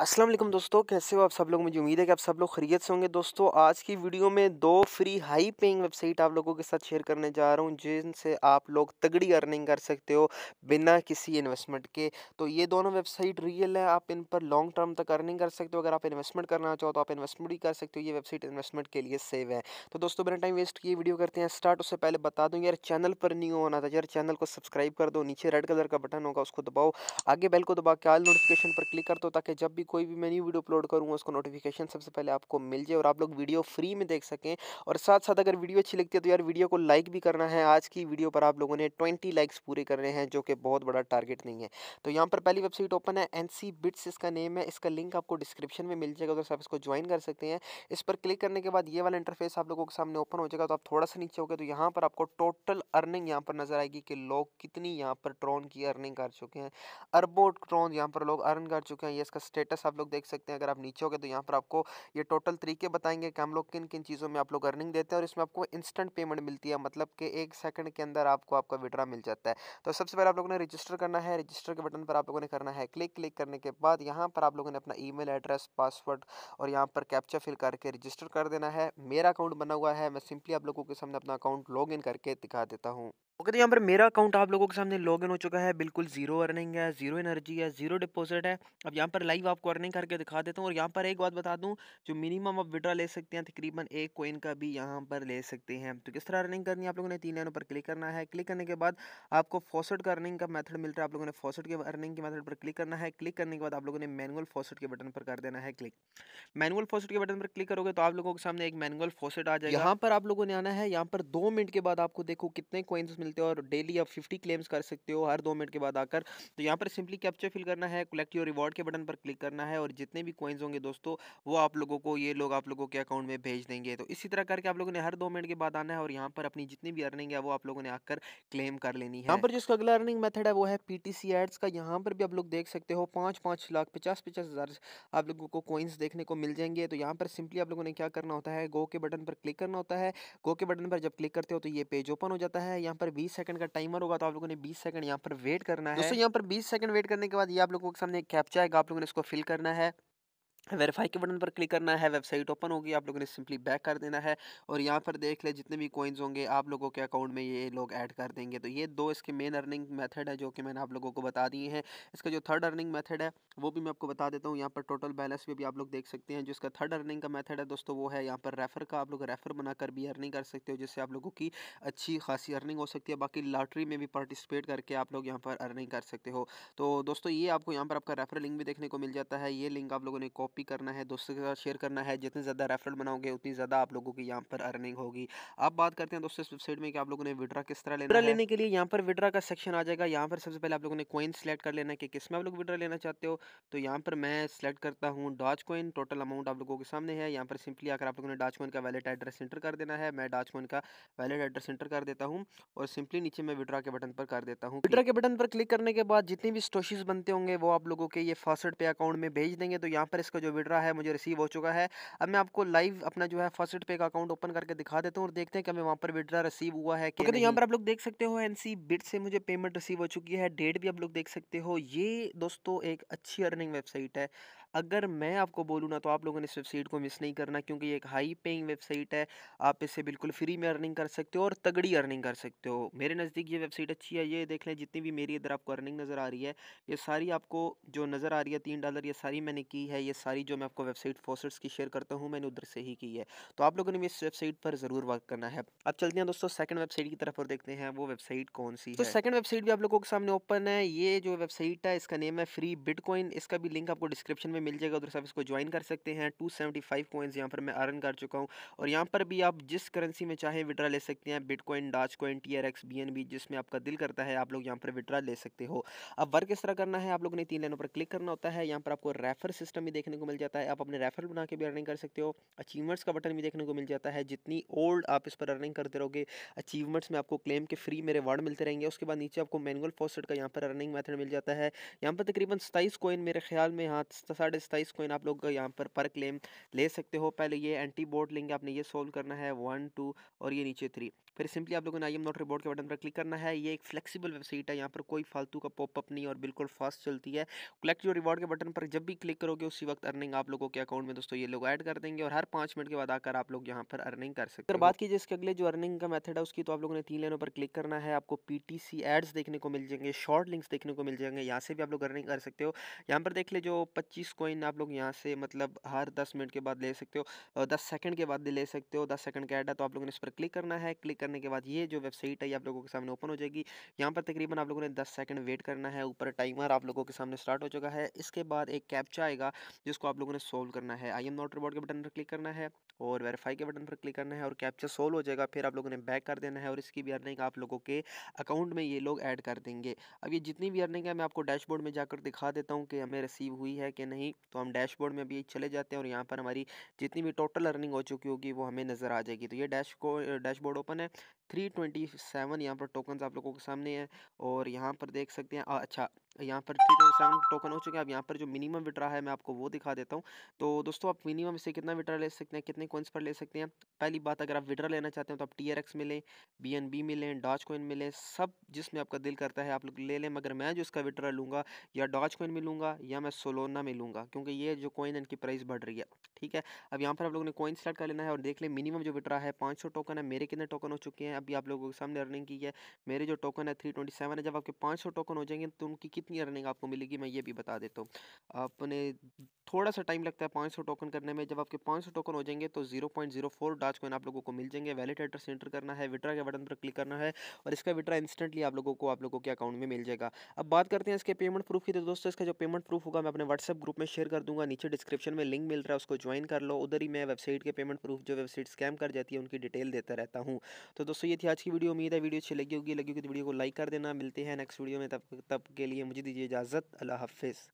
अस्सलाम वालेकुम दोस्तों कैसे हो आप सब लोग मुझे उम्मीद है कि आप सब लोग खरीत से होंगे दोस्तों आज की वीडियो में दो फ्री हाई पेइंग वेबसाइट आप लोगों के साथ शेयर करने जा रहा हूँ जिनसे आप लोग तगड़ी अर्निंग कर सकते हो बिना किसी इन्वेस्टमेंट के तो ये दोनों वेबसाइट रियल है आप इन पर लॉन्ग टर्म तक अर्निंग कर सकते हो अगर आप इन्वेस्टमेंट करना चाहो तो आप इन्वेस्टमेंट भी कर सकते हो ये वेबसाइट इन्वेस्टमेंट के लिए सेव है तो दोस्तों बिना टाइम वेस्ट किए वीडियो करते हैं स्टार्ट उससे पहले बता दूँ यार चैनल पर न्यू होना था यार चैनल को सब्सक्राइब कर दो नीचे रेड कलर का बटन होगा उसको दबाओ आगे बेल को दबा के आल नोटिफिकेशन पर क्लिक कर दो ताकि जब भी भी कोई भी मैं न्यू वीडियो अपलोड करूँगा उसको नोटिफिकेशन सबसे पहले आपको मिल जाए और आप लोग वीडियो फ्री में देख सकें और साथ साथ अगर वीडियो अच्छी लगती है तो यार वीडियो को लाइक भी करना है आज की वीडियो पर आप लोगों ने ट्वेंटी लाइक्स पूरे कर रहे हैं जो कि बहुत बड़ा टारगेट नहीं है तो यहाँ पर पहली वेबसाइट ओपन है एन बिट्स इसका नेम है इसका लिंक आपको डिस्क्रिप्शन में मिल जाएगा अगर आप इसको ज्वाइन कर सकते हैं इस पर क्लिक करने के बाद ये वाला इंटरफेस आप लोगों के सामने ओपन हो जाएगा तो आप थोड़ा सा नीचे हो तो यहाँ पर आपको टोटल अर्निंग यहाँ पर नजर आएगी कि लोग कितनी यहाँ पर ट्रॉन की अर्निंग कर चुके हैं अरबों ट्रॉन यहाँ पर लोग अर्न कर चुके हैं ये इसका स्टेटस स्टेटस आप लोग देख सकते हैं अगर आप नीचे हो गए तो यहाँ पर आपको ये टोटल तरीके बताएंगे कि हम लोग किन किन चीज़ों में आप लोग अर्निंग देते हैं और इसमें आपको इंस्टेंट पेमेंट मिलती है मतलब कि एक सेकंड के अंदर आपको आपका विड्रा मिल जाता है तो सबसे पहले आप लोगों ने रजिस्टर करना है रजिस्टर के बटन पर आप लोगों ने करना है क्लिक क्लिक करने के बाद यहाँ पर आप लोगों ने अपना ई एड्रेस पासवर्ड और यहाँ पर कैप्चा फिल करके रजिस्टर कर देना है मेरा अकाउंट बना हुआ है मैं सिंपली आप लोगों के सामने अपना अकाउंट लॉग करके दिखा देता हूँ ओके तो यहाँ पर मेरा अकाउंट आप लोगों के सामने लॉग इन हो चुका है बिल्कुल जीरो अर्निंग है जीरो एनर्जी है जीरो डिपॉजिट है अब यहाँ पर लाइव आपको अर्निंग करके दिखा देता हूँ और यहाँ पर एक बात बता दूँ जो मिनिमम आप विड्रा ले सकते हैं तकरीबन एक कोइन का भी यहाँ पर ले सकते हैं तो किस तरह अर्निंग करनी है आप लोगों ने तीन लाइनों पर क्लिक करना है क्लिक करने के बाद आपको फॉसट का अर्निंग का मैथड मिल रहा है आप लोगों ने फॉसट के अर्निंग के मैथड पर क्लिक करना है क्लिक करने के बाद आप लोगों ने मैनुअल फॉसट के बटन पर कर देना है क्लिक मैनुअल फॉसट के बटन पर क्लिक करोगे तो आप लोगों के सामने एक मैनुअल फॉसट आ जाए यहाँ पर आप लोगों ने आना है यहाँ पर दो मिनट के बाद आपको देखो कितने कोइंस मिलते हैं और डेली आप फिफ्टी क्लेम्स कर सकते हो हर दो मिनट के बाद आकर तो यहाँ पर सिंपली कैप्चर फिल करना है कलेक्ट योर रिवॉर्ड के बटन पर क्लिक करना है और जितने भी कॉइन्स होंगे दोस्तों वो आप लोगों को ये लोग आप लोगों के अकाउंट में भेज देंगे तो इसी तरह करके आप लोगों ने हर दो मिनट के बाद आना है और यहाँ पर अपनी जितनी भी अर्निंग है वो आप लोगों ने आकर क्लेम कर लेनी है यहाँ पर जिसका अगला अर्निंग मेथड है वो है पीटीसी एड्स का यहाँ पर भी आप लोग देख सकते हो पाँच पाँच लाख पचास पचास हज़ार आप लोगों को कॉइन्स देखने को मिल जाएंगे तो यहाँ पर सिंपली आप लोगों ने क्या करना होता है गो के बटन पर क्लिक करना होता है गो के बटन पर जब क्लिक करते हो तो ये पेज ओपन हो जाता है यहाँ पर बीस सेकंड का टाइमर होगा तो आप लोगों ने बीस सेकंड यहाँ पर वेट करना है दोस्तों यहाँ पर बीस सेकंड वेट करने के बाद ये आप लोगों के सामने कैप्चा आएगा आप लोगों ने इसको फिल करना है वेरीफाई के बटन पर क्लिक करना है वेबसाइट ओपन होगी आप लोगों ने सिंपली बैक कर देना है और यहाँ पर देख ले जितने भी कॉइन्स होंगे आप लोगों के अकाउंट में ये लोग ऐड कर देंगे तो ये दो इसके मेन अर्निंग मेथड है जो कि मैंने आप लोगों को बता दिए हैं इसका जो थर्ड अर्निंग मेथड है वो भी मैं आपको बता देता हूँ यहाँ पर टोटल बैलेंस भी, भी आप लोग देख सकते हैं जो इसका थर्ड अर्निंग का मैथड है दोस्तों वो है यहाँ पर रेफर का आप लोग रेफर बनाकर भी अर्निंग कर सकते हो जिससे आप लोगों की अच्छी खासी अर्निंग हो सकती है बाकी लॉटरी में भी पार्टिसिपेट करके आप लोग यहाँ पर अर्निंग कर सकते हो तो दोस्तों ये आपको यहाँ पर आपका रेफर लिंक भी देखने को मिल जाता है ये लिंक आप लोगों ने कॉपी कॉपी करना है दोस्तों के साथ शेयर करना है जितने ज़्यादा रेफरल बनाओगे उतनी ज़्यादा आप लोगों की यहाँ पर अर्निंग होगी आप बात करते हैं दोस्तों इस वेबसाइट में कि आप लोगों ने विड्रा किस तरह लेना लेने के लिए यहाँ पर विड्रा का सेक्शन आ जाएगा यहाँ पर सबसे पहले आप लोगों ने कोइन सेलेक्ट कर लेना है कि किस में आप लोग विड्रा लेना चाहते हो तो यहाँ पर मैं सेलेक्ट करता हूँ डॉच कोइन टोटल अमाउंट आप लोगों के सामने है यहाँ पर सिंपली आकर आप लोगों ने डॉच कोइन का वैलेट एड्रेस इंटर कर देना है मैं डॉच कोइन का वैलेट एड्रेस इंटर कर देता हूँ और सिंपली नीचे मैं विड्रा के बटन पर कर देता हूँ विड्रा के बटन पर क्लिक करने के बाद जितनी भी स्टोशीज़ बनते होंगे वो आप लोगों के ये फासट पे अकाउंट में भेज देंगे तो यहाँ पर इसका जो विड्रा है मुझे रिसीव हो चुका है अब मैं आपको लाइव अपना जो है फर्स्ट पे का अकाउंट ओपन करके दिखा देता हूँ और देखते हैं कि हमें वहाँ पर विड्रा रिसीव हुआ है क्योंकि तो यहाँ पर आप लोग देख सकते हो एन बिट से मुझे पेमेंट रिसीव हो चुकी है डेट भी आप लोग देख सकते हो ये दोस्तों एक अच्छी अर्निंग वेबसाइट है अगर मैं आपको बोलूँ ना तो आप लोगों ने इस वेबसाइट को मिस नहीं करना क्योंकि ये एक हाई पेइंग वेबसाइट है आप इससे बिल्कुल फ्री में अर्निंग कर सकते हो और तगड़ी अर्निंग कर सकते हो मेरे नज़दीक ये वेबसाइट अच्छी है ये देख लें जितनी भी मेरी इधर आपको अर्निंग नज़र आ रही है ये सारी आपको जो नज़र आ रही है तीन डॉलर ये सारी मैंने की है ये सारी जो मैं आपको वेबसाइट फोसट्स की शेयर करता हूँ मैंने उधर से ही की है तो आप लोगों ने भी इस वेबसाइट पर ज़रूर वर्क करना है अब चलते हैं दोस्तों सेकंड वेबसाइट की तरफ और देखते हैं वो वेबसाइट कौन सी तो सेकंड वेबसाइट भी आप लोगों के सामने ओपन है ये जो वेबसाइट है इसका नेम है फ्री बिटकॉइन इसका भी लिंक आपको डिस्क्रिप्शन में मिल जाएगा उधर से आप इसको ज्वाइन कर सकते हैं टू सेवेंटी फाइव कोइंस यहाँ पर मैं अर्न कर चुका हूँ और यहाँ पर भी आप जिस करेंसी में चाहें विड्रा ले सकते हैं Bitcoin Dogecoin T R X B N B जिसमें आपका दिल करता है आप लोग यहाँ पर विड्रा ले सकते हो अब वर्क किस तरह करना है आप लोग ने तीन लाइनों पर क्लिक करना होता है यहाँ पर आपको रेफर सिस्टम भी देखने को मिल जाता है आप अपने रेफर बना के भी अर्निंग कर सकते हो अचीवमेंट्स का बटन भी देखने को मिल जाता है जितनी ओल्ड आप इस पर अर्निंग करते रहोगे अचीवमेंट्स में आपको क्लेम के फ्री मेरे वार्ड मिलते रहेंगे उसके बाद नीचे आपको मैनुअल फोसेट का यहाँ पर अर्निंग मेथड मिल जाता है यहाँ पर तकरीबन सताइस कोइन मेरे ख्याल में हाँ हंड्रेड सताइस कोइन आप लोग यहाँ पर पर क्लेम ले सकते हो पहले ये एंटी बोर्ड लेंगे आपने ये सोल्व करना है वन टू और ये नीचे थ्री फिर सिंपली आप लोगों ने आई एम नॉट रिबोर्ड के बटन पर क्लिक करना है ये एक फ्लेक्सिबल वेबसाइट है यहाँ पर कोई फालतू का पॉपअप नहीं और बिल्कुल फास्ट चलती है कलेक्ट योर रिवॉर्ड के बटन पर जब भी क्लिक करोगे उसी वक्त अर्निंग आप लोगों के अकाउंट में दोस्तों ये लोग ऐड कर देंगे और हर पाँच मिनट के बाद आकर आप लोग यहाँ पर अर्निंग कर सकते हैं बात कीजिए इसके अगले जो अर्निंग का मेथड है उसकी तो आप लोगों ने तीन लाइनों पर क्लिक करना है आपको पी टी सी एड्स देखने को मिल जाएंगे शॉर्ट लिंक्स देखने को मिल जाएंगे यहाँ से भी आप लोग अर्निंग कर सकते हो यहाँ पर देख ले जो पच्चीस को कॉइन आप लोग यहाँ से मतलब हर दस मिनट के बाद ले सकते हो दस सेकंड के बाद ले सकते हो दस सेकंड का ऐड है तो आप लोगों ने इस पर क्लिक करना है क्लिक करने के बाद ये जो वेबसाइट है ये आप लोगों के सामने ओपन हो जाएगी यहाँ पर तकरीबन आप लोगों ने दस सेकंड वेट करना है ऊपर टाइमर आप लोगों के सामने स्टार्ट हो चुका है इसके बाद एक कैप्चा आएगा जिसको आप लोगों ने सोल्व करना है आई एम नॉट रिबॉर्ड के बटन पर क्लिक करना है और वेरीफाई के बटन पर क्लिक करना है और कैप्चा सोल्व हो जाएगा फिर आप लोगों ने बैक कर देना है और इसकी भी अर्निंग आप लोगों के अकाउंट में ये लोग ऐड कर देंगे अब ये जितनी भी अर्निंग है मैं आपको डैशबोर्ड में जाकर दिखा देता हूँ कि हमें रिसीव हुई है कि नहीं तो हम डैशबोर्ड में भी चले जाते हैं और यहाँ पर हमारी जितनी भी टोटल अर्निंग हो चुकी होगी वो हमें नज़र आ जाएगी तो ये डैश को डैशबोर्ड ओपन है थ्री ट्वेंटी सेवन यहाँ पर टोकन्स आप लोगों के सामने हैं और यहाँ पर देख सकते हैं अच्छा यहाँ पर थ्री ट्वेंटी सेवन टोकन हो चुके हैं अब यहाँ पर जो मिनिमम विड्रा है मैं आपको वो दिखा देता हूँ तो दोस्तों आप मिनिमम इसे कितना विड्रा ले सकते हैं कितने कोइंस पर ले सकते हैं पहली बात अगर आप विड्रा लेना चाहते हैं तो आप टी आर एक्स मिलें बी एन बी मिलें लें डॉज कोइन मिलें सब जिसमें आपका दिल करता है आप लोग ले लें मगर मैं जो इसका विड्रा लूँगा या डॉज कोइन में लूँगा या मैं सोलोना में लूँगा करूँगा क्योंकि ये जो कॉइन इनकी प्राइस बढ़ रही है ठीक है अब यहाँ पर आप लोगों ने कॉइन स्टार्ट कर लेना है और देख ले मिनिमम जो रहा है पाँच सौ टोकन है मेरे कितने टोकन हो चुके हैं अभी आप लोगों के सामने अर्निंग की है मेरे जो टोकन है थ्री ट्वेंटी सेवन है जब आपके पाँच सौ टोकन हो जाएंगे तो उनकी कितनी अर्निंग आपको मिलेगी मैं ये भी बता देता हूँ आपने थोड़ा सा टाइम लगता है पाँच सौ टोकन करने में जब आपके पाँच सौ टोकन हो जाएंगे तो zero point zero four Dogecoin आप लोगों को मिल जाएंगे वैलिड एड्रेस एंटर करना है विड्रा के बटन पर क्लिक करना है और इसका विड्रा इंस्टेंटली आप लोगों को आप लोगों के अकाउंट में मिल जाएगा अब बात करते हैं इसके पेमेंट प्रूफ की तो दोस्तों इसका जो पेमेंट प्रूफ होगा मैं अपने व्हाट्सअप ग्रुप में शेयर कर दूंगा नीचे डिस्क्रिप्शन में लिंक मिल रहा है उसको ज्वाइन कर लो उधर ही मैं वेबसाइट के पेमेंट प्रूफ जो वेबसाइट स्कैम कर जाती है उनकी डिटेल देता रहता हूँ तो दोस्तों ये थी आज की वीडियो उम्मीद है वीडियो अच्छी लगी होगी लगी होगी तो वीडियो को लाइक कर देना मिलते हैं नेक्स्ट वीडियो में तब तब के लिए मुझे दीजिए इजाज़त अल्लाह हाफिज़